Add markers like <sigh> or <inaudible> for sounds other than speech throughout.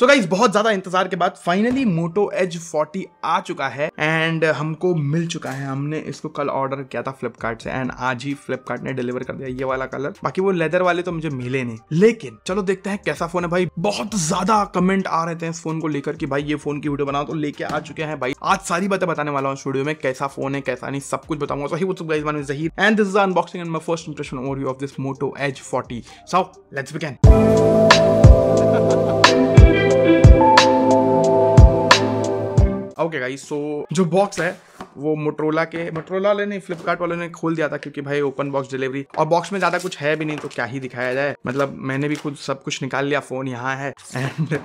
सो so guys बहुत ज्यादा इंतजार के बाद फाइनली मोटो एज 40 आ चुका है एंड हमको मिल चुका है हमने इसको कल ऑर्डर किया था फ्लिपकार्ट से एंड आज ही फ्लिपकार्ट ने डिलीवर कर दिया ये वाला कलर बाकी वो लेदर वाले तो मुझे मिले नहीं लेकिन चलो देखते हैं कैसा फोन है भाई बहुत ज्यादा कमेंट आ रहे थे इस फोन को लेकर की भाई ये फोन की वीडियो बनाओ तो लेके आ चुके हैं भाई आज सारी बातें बताने वाला हूँ स्टूडियो में कैसा फोन है कैसा नहीं सब कुछ बताऊंगा Zaheer and this is unboxing and my first impression you of this Moto Edge forty so let's begin okay guys so जो बॉक्स है वो मोटरोला के मोटरोला वाले ने फ्लिपकार्ट वाले ने खोल दिया था क्योंकि भाई ओपन बॉक्स डिलीवरी और बॉक्स में ज़्यादा कुछ है भी नहीं तो क्या ही दिखाया जाए मतलब मैंने भी खुद सब कुछ निकाल लिया फ़ोन यहाँ है एंड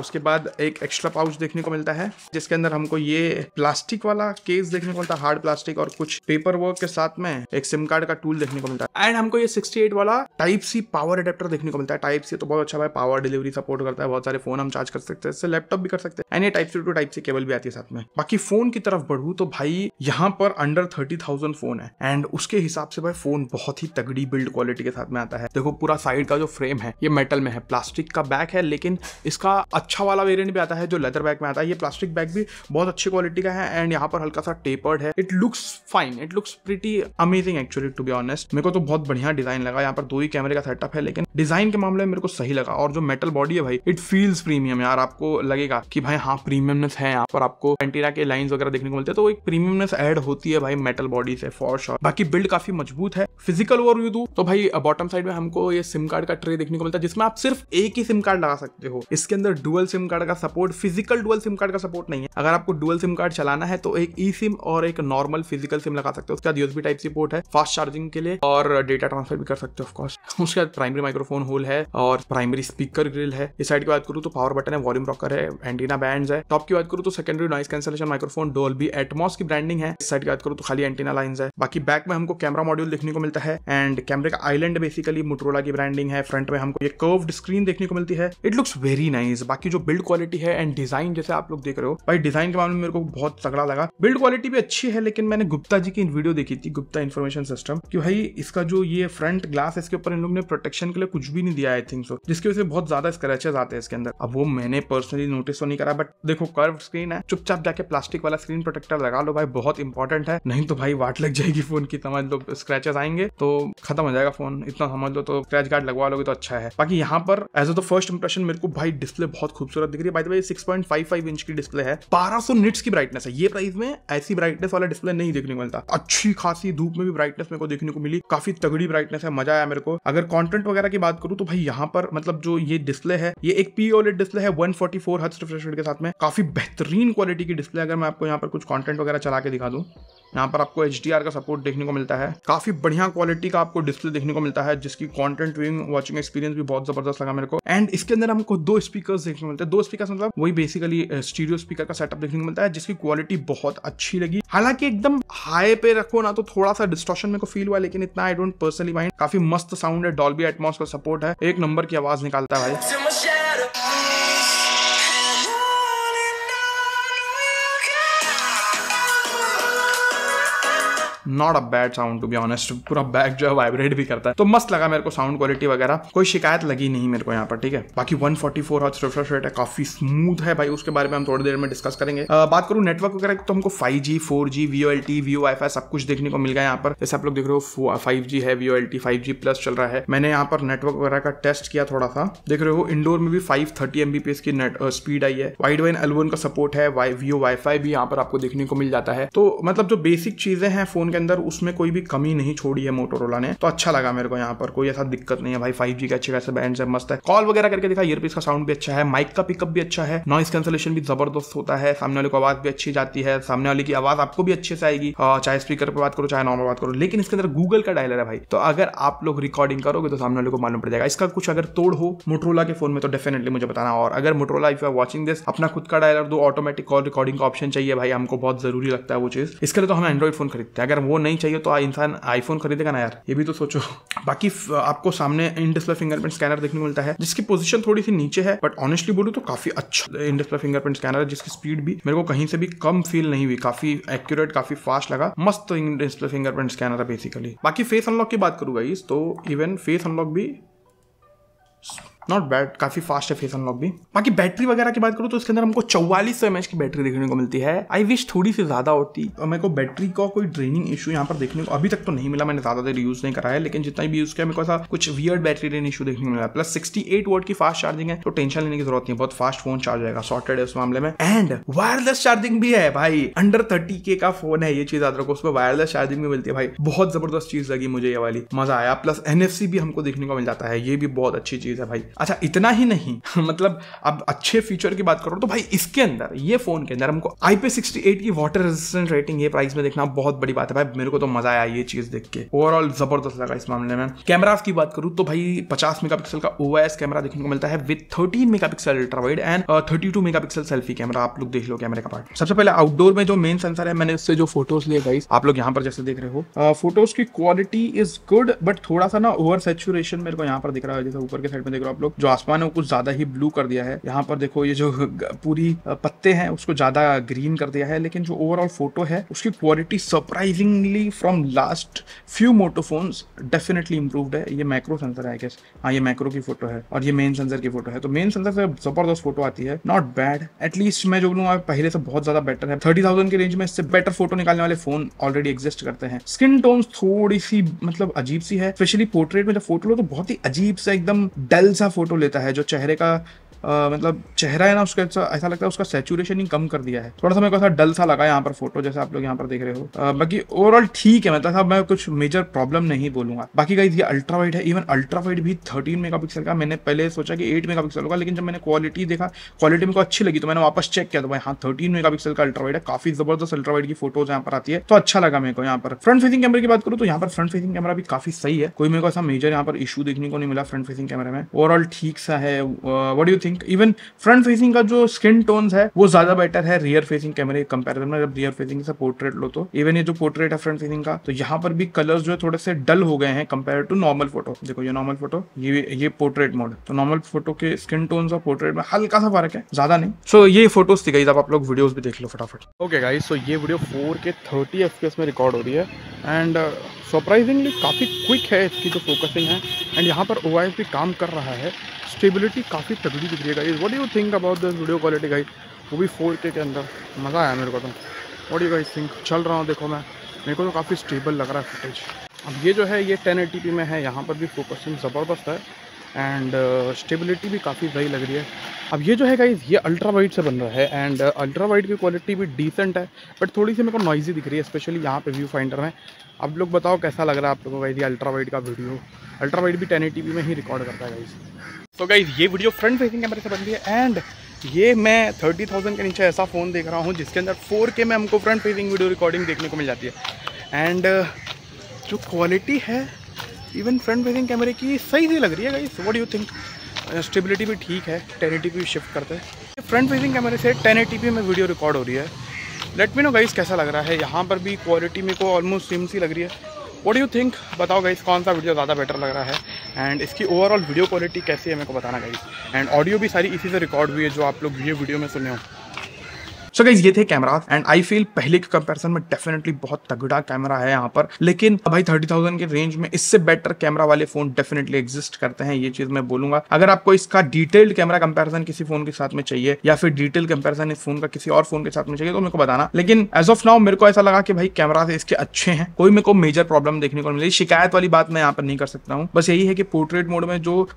उसके बाद एक एक्स्ट्रा पाउच देखने को मिलता है जिसके अंदर हमको ये प्लास्टिक वाला केस देखने को मिलता है हार्ड प्लास्टिक और कुछ पेपर वर्क के साथ में एक सिम कार्ड का टूल देखने को मिलता है एंड हमको ये 68 वाला टाइप सी पावर अडेप्टर देखने को मिलता है टाइप सी तो बहुत अच्छा भाई पावर डिलीवरी सपोर्ट करता है बहुत सारे फोन हम चार्ज कर सकते हैं इससे लैपटॉप भी कर सकते हैं एंड ये type C to type C cable भी आती है साथ में बाकी फोन की तरफ बढ़ू तो भाई भाई यहाँ पर अंडर थर्टी थाउजेंड फोन है एंड उसके हिसाब से भाई फोन बहुत ही तगड़ी बिल्ड क्वालिटी के साथ में आता है देखो पूरा साइड का जो फ्रेम है ये मेटल में है प्लास्टिक का बैक है लेकिन इसका अच्छा वाला वेरियंट भी आता है जो लेदर बैग में आता है ये प्लास्टिक बैग भी बहुत अच्छी क्वालिटी का है एंड यहाँ पर हल्का सा टेपर्ड है it looks fine it looks pretty amazing actually to be honest मेरे को तो बहुत बढ़िया डिजाइन लगा यहाँ पर दो ही कैमरे का सेटअप है लेकिन डिजाइन के मामले में मेरे को सही लगा और जो मेटल बॉडी है भाई इट फील्स प्रीमियम यार आपको लगेगा कि भाई हाँ प्रीमियमनेस है यहाँ पर आपको एंटीरा के लाइन वगैरह देखने को मिलते हैं तो एक प्रीमियम प्रीमियमनेस ऐड होती है भाई मेटल बॉडी से फॉर शॉर बाकी बिल्ड काफी मजबूत है फिजिकल ओवरव्यू दू तो भाई बॉटम साइड में हमको ये सिम कार्ड का ट्रे देखने को मिलता है जिसमें आप सिर्फ एक ही सिम कार्ड लगा सकते हो इसके अंदर डुअल सिम कार्ड का support physical dual sim card का सपोर्ट नहीं है अगर आपको डुअल सिम कार्ड चलाना है तो एक ई सिम और एक नॉर्मल फिजिकल सिम लगा सकते हो उसके बाद यूएसबी टाइप सी पोर्ट है फास्ट चार्जिंग के लिए और डेटा ट्रांसफर भी कर सकते हो ऑफकोर्स <laughs> उसके बाद प्राइमरी माइक्रोफोन होल है और प्राइमरी स्पीकर ग्रिल है इस साइड की बात करूँ तो पावर बटन है वॉल्यूम रॉकर है एंटीना बैंड है टॉप की बात करूँ तो सेकेंडरी नॉइस कैंसलेशन माइक्रोफोन डोल भी एटमोस की ब्रांडिंग है इस साइड की बात करो तो खाली एंटीना लाइन है बाकी बैक में हमको कैमरा मॉड्यूल देखने को मिलता है एंड कैमरे का आइलैंड बेसिकली मोटरोला की ब्रांडिंग है फ्रंट में हमको ये कर्व्ड स्क्रीन देखने को मिलती है इट लुक्स वेरी नाइस बाकी जो बिल्ड क्वालिटी है एंड डिजाइन जैसे आप लोग देख रहे हो भाई डिजाइन के मामले में मेरे को बहुत तगड़ा लगा बिल्ड क्वालिटी भी अच्छी है लेकिन मैंने गुप्ता जी की वीडियो देखी थी गुप्ता इन्फॉर्मेशन सिस्टम कि भाई इसका जो ये फ्रंट ग्लास इसके ऊपर इन लोग ने प्रोटेक्शन के लिए कुछ भी नहीं दिया आई थिंक सो जिसकी वजह से बहुत ज्यादा स्क्रेचेज आते हैं इसके अंदर अब वो मैंने पर्सनली नोटिस तो नहीं करा बट देखो कर्व स्क्रीन है चुपचाप जाके प्लास्टिक वाला स्क्रीन प्रोटेक्टर लगा लो भाई बहुत इंपॉर्टेंट है नहीं तो भाई वाट लग जाएगी फोन की समझ लो स्क्रेचेस आएंगे तो खत्म हो जाएगा फोन इतना समझ लो तो स्क्रैच गार्ड लगवा लोगे तो अच्छा है बाकी यहाँ पर एज अ तो फर्स्ट इंप्रेशन मेरे को भाई डिस्प्ले बहुत खूबसूरत दिख रही है भाई six point five five inch की डिस्प्ले है बारह सौ निट्स की ब्राइटनेस है ये प्राइस में ऐसी ब्राइटनेस वाला डिस्प्ले नहीं देखने को मिलता अच्छी खासी धूप में भी ब्राइटनेस मेरे को देखने को मिली काफी तगड़ी ब्राइटनेस है मजा आया मेरे को अगर कॉन्टेंट वगैरह की बात करूँ तो भाई यहाँ पर मतलब जो ये डिस्प्ले है ये एक पी ओलेट डिस्प्ले है one forty four hertz refresh के साथ में काफी बेहतरीन क्वालिटी की डिस्प्ले अगर मैं आपको यहाँ पर कुछ कॉन्टेंट वगैरह चला के दिखा दूँ यहाँ पर आपको एच का सपोर्ट देखने को मिलता है काफी बढ़िया क्वालिटी का आपको डिस्प्ले देखने को मिलता है जिसकी कंटेंट व्यूइंग वॉचिंग एक्सपीरियंस भी बहुत जबरदस्त लगा मेरे को एंड इसके अंदर हमको दो स्पीकर्स देखने को मिलते हैं दो स्पीकर्स मतलब वही बेसिकली स्टीरियो स्पीकर का सेटअप देखने को मिलता है जिसकी क्वालिटी बहुत अच्छी लगी हालांकि एकदम हाई पे रखो ना तो थोड़ा सा डिस्ट्रॉशन मेरे को फील हुआ लेकिन इतना आई डोंट पर्सनली माइंड काफी मस्त साउंड है डॉल्बी एटमोस का सपोर्ट है एक नंबर की आवाज निकालता है भाई not a bad sound to be honest पूरा बैक जो है वाइब्रेट भी करता है तो मस्त लगा मेरे को साउंड क्वालिटी वगैरह कोई शिकायत लगी नहीं मेरे को यहाँ पर ठीक है बाकी वन फोर्टी फोर रेट है काफी स्मूथ है भाई उसके बारे में हम थोड़ी देर में डिस्कस करेंगे आ, बात करूँ नेटवर्क वगैरह तो हमको five G four G VoLTE VoWiFi सब कुछ देखने को मिल गया यहाँ पर जैसे आप लोग देख रहे हो फाइव जी है VoLTE five G plus चल रहा है मैंने यहाँ पर नेटवर्क वगैरह का टेस्ट किया थोड़ा सा देख रहे हो इंडोर में भी फाइव थर्टी एमबीपीएस की नेट स्पीड आई है वाइड वाइन एलवन का सपोर्ट है वाई वीओ फाई भी यहाँ पर आपको देखने को मिल जाता है तो मतलब जो बेसिक चीजें हैं फोन के अंदर उसमें कोई भी कमी नहीं छोड़ी है मोटोरोला ने तो अच्छा लगा मेरे को यहाँ पर कोई ऐसा दिक्कत नहीं है भाई फाइव का अच्छे खासा बैंड है मस्त है कॉल वगैरह करके दिखा ईयरपीस का साउंड भी अच्छा है माइक का पिकअप भी अच्छा है नॉइस कैंसलेशन भी जबरदस्त होता है सामने वाले को आवाज भी अच्छी जाती है सामने वाले की आवाज आपको भी अच्छे से आएगी चाहे स्पीकर पर बात करो चाहे नॉर्मल बात करो लेकिन इसके अंदर गूगल का डायलर है भाई तो अगर आप लोग रिकॉर्डिंग करोगे तो सामने वाले को मालूम पड़ जाएगा इसका कुछ अगर तोड़ हो मोटरोला के फोन में तो डेफिनेटली मुझे बताना और अगर Motorola if you are watching this अपना खुद का डायलर दो ऑटोमेटिक कॉल रिकॉर्डिंग का ऑप्शन चाहिए भाई हमको बहुत जरूरी लगता है वो चीज इसके लिए तो हम एंड्रॉइड फोन खरीदते हैं अगर वो नहीं चाहिए तो इंसान आईफोन खरीदेगा ना यार ये भी तो सोचो बाकी आपको सामने इन डिस्प्ले फिंगरप्रिंट स्कैनर देखने को मिलता है जिसकी पोजीशन थोड़ी सी नीचे है बट ऑनेस्टली बोलूँ तो काफी अच्छा इन डिस्प्ले फिंगरप्रिंट स्कैनर है जिसकी स्पीड भी मेरे को कहीं से भी कम फील नहीं हुई काफी एक्यूरेट काफी फास्ट लगा मस्त इन डिस्प्ले फिंगरप्रिंट स्कैनर है बेसिकली बाकी फेस अनलॉक की बात करूँ इस तो इवन फेस अनलॉक भी नॉट बैड काफी फास्ट है फेस अनलॉक भी बाकी बैटरी वगैरह की बात करूँ तो इसके अंदर हमको चौवालीस सौ की बैटरी देखने को मिलती है आई विश थोड़ी सी ज्यादा होती और मेरे को बैटरी का को कोई ड्रेनिंग इशू यहाँ पर देखने को अभी तक तो नहीं मिला मैंने ज्यादा देर यूज नहीं करा है लेकिन जितना भी यूज किया मेरे को ऐसा कुछ वियर्ड बैटरी ड्रेन इशू देखने को मिला प्लस सिक्सटी एट वोट की फास्ट चार्जिंग है तो टेंशन लेने की जरूरत नहीं बहुत फास्ट फोन चार्ज रहेगा सॉर्टेड है उस मामले में एंड वायरलेस चार्जिंग भी है भाई अंडर थर्टी के का फोन है ये चीज याद रखो उसमें वायरलेस चार्जिंग भी मिलती है भाई बहुत जबरदस्त चीज लगी मुझे ये वाली मजा आया प्लस एनएफसी भी हमको देखने को मिल जाता है ये भी बहुत अच्छी चीज है भाई अच्छा इतना ही नहीं <laughs> मतलब अब अच्छे फीचर की बात करो तो भाई इसके अंदर ये फोन के अंदर हमको आई सिक्सटी एट की वाटर रेजिस्टेंट रेटिंग ये प्राइस में देखना बहुत बड़ी बात है भाई मेरे को तो मजा आया ये चीज देख के ओवरऑल जबरदस्त लगा इस मामले में कैमराज की बात करूँ तो भाई पचास पिक्सल का ओ कैमरा देखने को मिलता है with thirteen pixel ultrawide and thirty two pixel selfie camera आप लोग देख लो कैमरे का पार्ट सबसे पहले आउटडोर में जो मेन सेंसर है मैंने उससे जो फोटोज लिए गई आप लोग यहाँ पर जैसे देख रहे हो फोटोज uh, की क्वालिटी इज गुड बट थोड़ा सा ना ओवर सेचुरेशन मेरे को यहाँ पर दिख रहा है जैसे ऊपर के साइड में देख रहा हूँ लोग जो आसमान है वो कुछ ज्यादा ही ब्लू कर दिया है यहाँ पर देखो ये जो पूरी पत्ते हैं उसको ज्यादा ग्रीन कर दिया है लेकिन जो ओवरऑल फोटो है उसकी quality surprisingly from last few Moto phones definitely improved है ये मैक्रो सेंसर है आई गेस हाँ ये मैक्रो की फोटो है और ये मेन सेंसर की फोटो है तो मेन सेंसर से जबरदस्त फोटो आती है नॉट बैड एटलीस्ट मैं जो बोलूँगा पहले से बहुत ज्यादा बेटर है थर्टी थाउजेंड के रेंज में इससे बेटर फोटो निकालने वाले फोन ऑलरेडी एग्जिस्ट करते हैं स्किन टोन थोड़ी सी मतलब अजीब सी है स्पेशली पोर्ट्रेट में जब फोटो लो तो बहुत ही अजीब सा एकदम डल सा फोटो लेता है जो चेहरे का आ, मतलब चेहरा है ना उसका ऐसा लगता है उसका सेचुरेशन ही कम कर दिया है थोड़ा सा मेरे को ऐसा डल सा लगा यहाँ पर फोटो जैसे आप लोग यहाँ पर देख रहे हो बाकी ओवरऑल ठीक है मतलब मैं कुछ मेजर प्रॉब्लम नहीं बोलूंगा बाकी कहीं ये अल्ट्रा वाइड है इवन अल्ट्रा वाइड भी थर्टीन मेगा का मैंने पहले सोचा कि एट मेगा होगा लेकिन जब मैंने क्वालिटी देखा क्वालिटी मेरे को अच्छी लगी तो मैंने वापस चेक किया तो भाई हाँ थर्टीन मेगा का अल्ट्रा वाइड है काफी जबरदस्त अल्ट्रा वाइड की फोटोज यहाँ पर आती है तो अच्छा लगा मेरे को यहाँ पर फ्रंट फेसिंग कैमरे की बात करूँ तो यहाँ पर फ्रंट फेसिंग कैमरा भी काफी सही है कोई मेरे को ऐसा मेजर यहाँ पर इशू देखने को नहीं मिला फ्रंट फेसिंग कैमरे में ओवरऑल ठीक सा है what you think facing even front facing का जो स्किन टोन है वो ज्यादा बेटर है रियर फेसिंग कैमरे के कंपेरिजन में जब रियर फेसिंग से पोर्ट्रेट लो तो इवन ये जो पोर्ट्रेट है फ्रंट फेसिंग का तो यहाँ पर भी कलर्स जो है थोड़े से डल हो गए हैं कंपेयर टू नॉर्मल फोटो देखो ये नॉर्मल फोटो ये ये पोर्ट्रेट मोड तो नॉर्मल फोटो के स्किन टोन और पोर्ट्रेट में हल्का सा फर्क है ज्यादा नहीं सो so, ये फोटोज थी गई आप लोग वीडियोज भी देख लो फटाफट ओके गाई सो ये video four K thirty F में रिकॉर्ड हो रही है एंड सरप्राइजिंगली काफ़ी क्विक है इसकी जो फोकसिंग है एंड यहाँ पर ओ भी काम कर रहा है स्टेबिलिटी काफ़ी तगड़ी दिख रही है guys what you think about this video quality guys वो भी फोर के अंदर मज़ा आया मेरे को तो वॉट यू गाइज थिंक चल रहा हूँ देखो मैं मेरे को तो काफ़ी स्टेबल लग रहा है फुटेज अब ये जो है ये टेन में है यहाँ पर भी फोकसिंग ज़बरदस्त है एंड स्टेबिलिटी uh, भी काफ़ी सही लग रही है अब ये जो है गाइज ये अल्ट्रा वाइट से बन रहा है एंड अल्ट्रा वाइट की क्वालिटी भी डिसेंट है बट थोड़ी सी मेरे को नॉइजी दिख रही है स्पेशली यहाँ पे व्यू फाइंडर में अब लोग बताओ कैसा लग रहा है आप लोगों को ये अल्ट्रा वाइट का वीडियो अल्ट्रा वाइट भी टेन में ही रिकॉर्ड करता है गाइज़ तो गाइज ये वीडियो फ्रंट फेसिंग कैमरे से बन रही है एंड ये मैं थर्टी थाउजेंड के नीचे ऐसा फ़ोन देख रहा हूँ जिसके अंदर फोर के में हमको फ्रंट फेसिंग वीडियो रिकॉर्डिंग देखने को मिल जाती है एंड जो क्वालिटी है इवन फ्रंट फेसिंग कैमरे की सही से लग रही है guys what you think stability भी ठीक है टेन एटी शिफ्ट करते हैं फ्रंट फेसिंग कैमरे से टेन एटी में वीडियो रिकॉर्ड हो रही है लेट मी नो गाइज कैसा लग रहा है यहाँ पर भी क्वालिटी मेरे को ऑलमोस्ट सिम सी लग रही है वॉट यू थिंक बताओ गाइज़ कौन सा वीडियो ज़्यादा बेटर लग रहा है एंड इसकी ओवरऑल वीडियो क्वालिटी कैसी है मेरे को बताना गाइस एंड ऑडियो भी सारी इसी से रिकॉर्ड हुई है जो आप लोग ये वीडियो में सुने हो सो गाइज ये थे कैमरा एंड आई फील पहले के कंपेरिजन में डेफिनेटली बहुत तगड़ा कैमरा है यहाँ पर लेकिन भाई थर्टी थाउजेंड के रेंज में इससे बेटर कैमरा वाले फोन डेफिनेटली एग्जिस्ट करते हैं ये चीज मैं बोलूंगा अगर आपको इसका डिटेल्ड कैमरा कंपेरिजन किसी फोन के साथ में चाहिए या फिर डिटेल कंपेरिजन इस फोन का किसी और फोन के साथ में चाहिए तो मेरे को बताना लेकिन एज ऑफ नाउ मेरे को ऐसा लगा कि भाई कैमरा इसके अच्छे हैं कोई मेरे को मेजर प्रॉब्लम देखने को मिली शिकायत वाली बात मैं यहाँ पर नहीं कर सकता हूँ बस यही है कि पोर्ट्रेट मोड में जो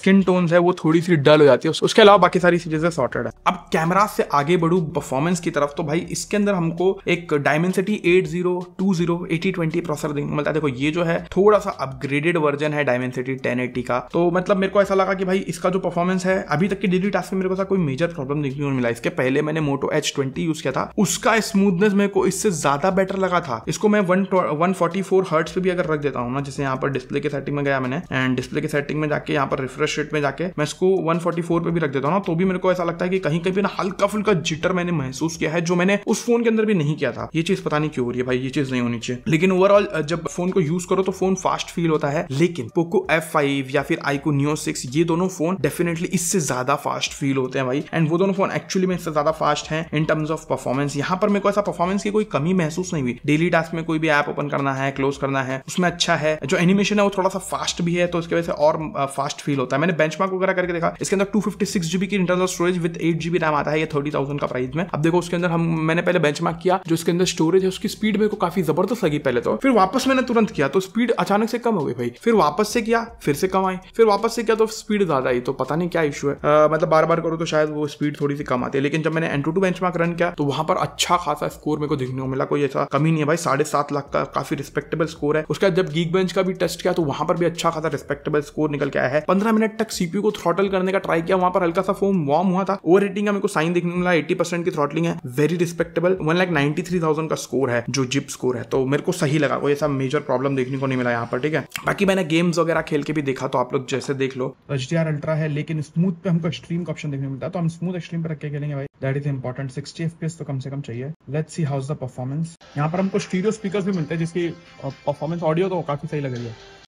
स्किन टोन्स है वो थोड़ी सी डल हो जाती है उसके अलावा बाकी सारी चीजें सॉर्टेड है अब कैमरा से आगे बढ़ू परफॉर्म परफॉर्मेंस की तरफ तो भाई इसके अंदर हमको एक Dimensity eight zero two zero eighty twenty processor मिलता है देखो ये जो है थोड़ा सा अपग्रेडेड वर्जन है डायमेंसिटी टेन एटी का तो मतलब मेरे को ऐसा लगा कि भाई इसका जो परफॉर्मेंस है अभी तक की डेली टास्क में मेरे को ऐसा कोई मेजर प्रॉब्लम देखने को मिला इसके पहले मैंने मोटो एच ट्वेंटी यूज किया था उसका स्मूथनेस मेरे को इससे ज्यादा बेटर लगा था इसको मैं one one forty four hertz पे भी अगर रख देता हूँ ना जैसे यहाँ पर डिस्प्ले के सेटिंग में गया मैंने एंड डिस्प्ले के सेटिंग में जाके यहाँ पर रिफ्रेश रेट में जाके मैं इसको वन फोर्टी फोर पे भी रख देता हूँ ना तो भी मेरे को ऐसा लगता है कि कहीं कहीं ना हल्का फुल्का जिटर मैंने महसूस किया है जो मैंने उस फोन के अंदर भी नहीं किया था ये चीज पता नहीं क्यों हो रही है भाई ये चीज नहीं होनी चाहिए लेकिन ओवरऑल जब फोन को यूज करो तो फोन फास्ट फील होता है लेकिन पोको एफ फाइव या फिर आईको न्यू सिक्स ये दोनों फोन डेफिनेटली इससे ज्यादा फास्ट फील होते हैं भाई एंड वो दोनों फोन एक्चुअली में इससे ज्यादा फास्ट है इन टर्म्स ऑफ परफॉर्मेंस यहाँ पर मेरे को ऐसा परफॉर्मेंस की कोई कमी महसूस नहीं हुई डेली टास्क में कोई भी ऐप ओपन करना है क्लोज करना है उसमें अच्छा है जो एनिमेशन है वो थोड़ा सा फास्ट भी है तो उसकी वजह से और फास्ट फील होता है मैंने बेंच वगैरह करके देखा इसके अंदर टू फिफ्टी सिक्स जीबी की internal storage with eight GB RAM आता है ये थर्टी थाउजेंड का प्राइस में अब देखो उसके अंदर हम मैंने पहले बेंच किया जो उसके अंदर स्टोरेज है उसकी स्पीड मेरे को काफी जबरदस्त लगी पहले तो फिर वापस मैंने तुरंत किया तो स्पीड अचानक से कम हो गई भाई फिर वापस से किया फिर से कम आई फिर वापस से किया तो स्पीड ज्यादा आई तो पता नहीं क्या इशू है मतलब बार बार करो तो शायद वो स्पीड थोड़ी सी कम आती है लेकिन जब मैंने एन टू बेंच रन किया तो वहां पर अच्छा खासा स्कोर मेरे को देखने को मिला कोई ऐसा कमी नहीं है भाई साढ़े सात लाख का काफी रिस्पेक्टेबल स्कोर है उसके बाद जब गीक बेंच का भी टेस्ट किया तो वहां पर भी अच्छा खासा रिस्पेक्टेबल स्कोर निकल के आया है पंद्रह मिनट तक सीपीयू को थ्रॉटल करने का ट्राई किया वहां पर हल्का सा फोम वार्म हुआ था ओवर हीटिंग का मेरे को साइन देखने को मिला एटी परसेंट की थ्रॉटल मॉडलिंग है very respectable one lakh ninety three thousand का स्कोर है जो जिप स्कोर है तो मेरे को सही लगा कोई ऐसा मेजर प्रॉब्लम देखने को नहीं मिला यहाँ पर ठीक है बाकी मैंने गेम्स वगैरह खेल के भी देखा तो आप लोग जैसे देख लो एच डी आर अल्ट्रा है लेकिन स्मूथ पे हमको स्ट्रीम का ऑप्शन देखने को मिलता है तो हम स्मूथ स्ट्रीम पर रख के खेलेंगे भाई that is important sixty F तो कम से कम चाहिए let's see how's the performance यहाँ पर हमको स्टीरियो स्पीकर भी मिलते हैं जिसकी परफॉर्मेंस ऑडियो तो काफी सही लग रही है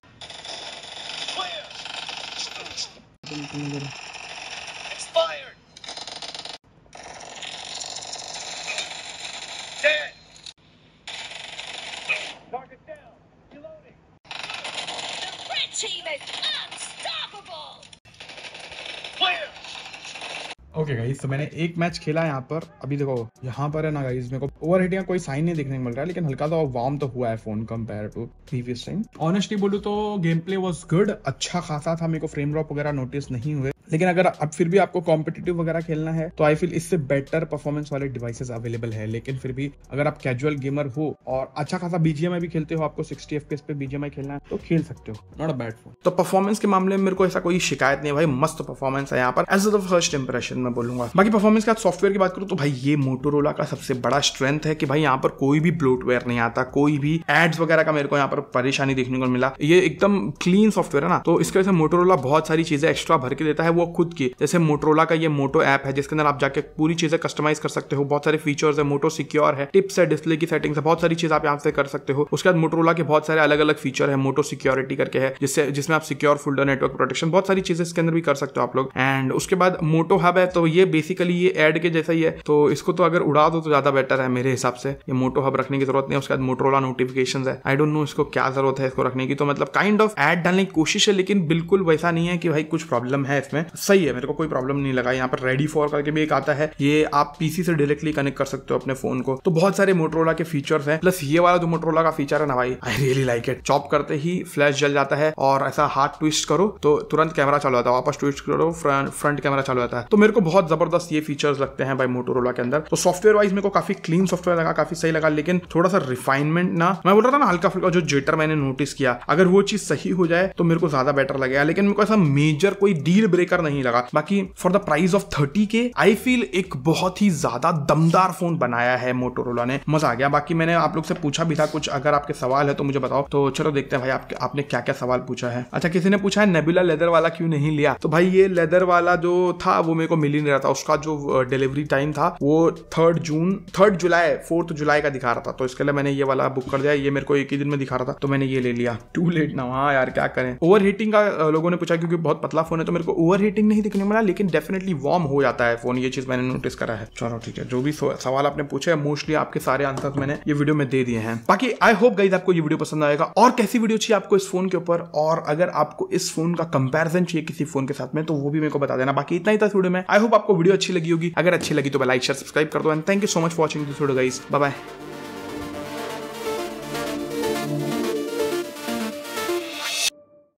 तो मैंने एक मैच खेला यहाँ पर अभी देखो यहाँ पर है ना गाइज मेरे को ओवर का कोई साइन नहीं देखने को मिल रहा है लेकिन हल्का तो वार्म तो हुआ है phone compare to previous time honestly बोलू तो गेम प्ले वॉज गुड अच्छा खासा था मेरे को फ्रेम ड्रॉप वगैरह नोटिस नहीं हुए लेकिन अगर अब फिर भी आपको कॉम्पिटेटिव वगैरह खेलना है तो आई फील इससे बेटर परफॉर्मेंस वाले डिवाइसेस अवेलेबल है लेकिन फिर भी अगर आप कैजुअल गेमर हो और अच्छा खासा बीजीएमआई भी खेलते हो आपको सिक्सटी एफ पे बीजीएमआई खेलना है तो खेल सकते हो नॉट अ बैड फोन तो परफॉर्मेंस के मामले में मेरे को ऐसा कोई शिकायत नहीं भाई मस्त परफॉर्मेंस है यहाँ पर एज द फर्स्ट इंप्रेशन मैं बोलूंगा बाकी परफॉर्मेंस बाद सॉफ्टवेयर की बात करूँ तो भाई ये मोटोरोला का सबसे बड़ा स्ट्रेंथ है कि भाई यहाँ पर कोई भी ब्लोटवेयर नहीं आता कोई भी एड्स वगैरह का मेरे को यहाँ पर परेशानी देखने को मिला ये एकदम क्लीन सॉफ्टवेयर है ना तो इसकी वजह से मोटोरोला बहुत सारी चीजें एक्स्ट्रा भर के देता है वो वो खुद की जैसे मोटरोला का ये मोटो ऐप है जिसके अंदर आप जाके पूरी चीजें कस्टमाइज कर सकते हो बहुत सारे फीचर्स है मोटो सिक्योर है टिप्स है डिस्प्ले की सेटिंग्स है बहुत सारी चीज आप यहाँ से कर सकते हो उसके बाद मोटरोला के बहुत सारे अलग अलग फीचर है मोटो सिक्योरिटी करके है जिससे जिसमें आप सिक्योर फोल्डर नेटवर्क प्रोटेक्शन बहुत सारी चीजें इसके अंदर भी कर सकते हो आप लोग एंड उसके बाद मोटो हब है तो ये बेसिकली ये एड के जैसा ही है तो इसको तो अगर उड़ा दो तो ज्यादा बेटर है मेरे हिसाब से ये मोटो हब रखने की जरूरत नहीं है उसके बाद मोटरोला नोटिफिकेशन है आई डोंट नो इसको क्या जरूरत है इसको रखने की तो मतलब काइंड ऑफ एड डालने की कोशिश है लेकिन बिल्कुल वैसा नहीं है कि भाई कुछ प्रॉब्लम है इसमें सही है मेरे को कोई प्रॉब्लम नहीं लगा यहाँ पर रेडी फॉर करके भी एक आता है ये आप पीसी से डायरेक्टली कनेक्ट कर सकते हो अपने फोन को तो बहुत सारे मोटरोला के फीचर्स हैं प्लस ये वाला जो मोटरोला का फीचर है ना भाई I really like it chop करते ही फ्लैश जल जाता है और ऐसा हाथ ट्विस्ट करो तो तुरंत कैमरा चालू आता है वापस ट्विस्ट करो फ्रंट फ्रंट कैमरा चालू आता है तो मेरे को बहुत जबरदस्त ये फीचर्स लगते हैं भाई मोटोरोला के अंदर तो सॉफ्टवेयर वाइज मेरे को काफी क्लीन सॉफ्टवेयर लगा काफी सही लगा लेकिन थोड़ा सा रिफाइनमेंट ना मैं बोल रहा था ना हल्का फुल्का जो जेटर मैंने नोटिस किया अगर वो चीज सही हो जाए तो मेरे को ज्यादा बेटर लगेगा लेकिन मेरे को ऐसा मेजर कोई डील ब्रेक बेकार नहीं लगा बाकी for the price of thirty K I feel एक बहुत ही ज्यादा दमदार फोन बनाया है मोटोरोला ने मजा आ गया बाकी मैंने आप लोग से पूछा भी था कुछ अगर आपके सवाल है तो मुझे बताओ तो चलो देखते हैं भाई आप, आपने क्या क्या सवाल पूछा है अच्छा किसी ने पूछा है नेबुला लेदर वाला क्यों नहीं लिया तो भाई ये लेदर वाला जो था वो मेरे को मिल ही नहीं रहा था उसका जो डिलीवरी टाइम था वो third June third July fourth July का दिखा रहा था तो इसके लिए मैंने ये वाला बुक कर दिया ये मेरे को एक ही दिन में दिखा रहा था तो मैंने ये ले लिया टू लेट ना हाँ यार क्या करें ओवर का लोगों ने पूछा क्योंकि बहुत पतला फोन है तो मेरे को ओवर ओवर हीटिंग नहीं दिखने वाला लेकिन डेफिनेटली वार्म हो जाता है फोन ये चीज मैंने नोटिस करा है चलो ठीक है जो भी सवाल आपने पूछा है मोस्टली आपके सारे आंसर मैंने ये वीडियो में दे दिए हैं बाकी आई होप गई आपको ये वीडियो पसंद आएगा और कैसी वीडियो चाहिए आपको इस फोन के ऊपर और अगर आपको इस फोन का कंपेरिजन चाहिए किसी फोन के साथ में तो वो भी मेरे को बता देना बाकी इतना ही था वीडियो में आई होप आपको वीडियो अच्छी लगी होगी अगर अच्छी लगी तो लाइक शेयर सब्सक्राइब कर दो and thank you so much for watching this video guys bye bye